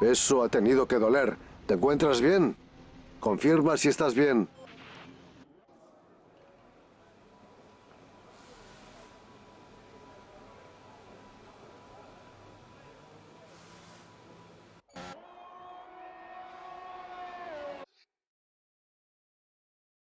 Eso ha tenido que doler. ¿Te encuentras bien? Confirma si estás bien.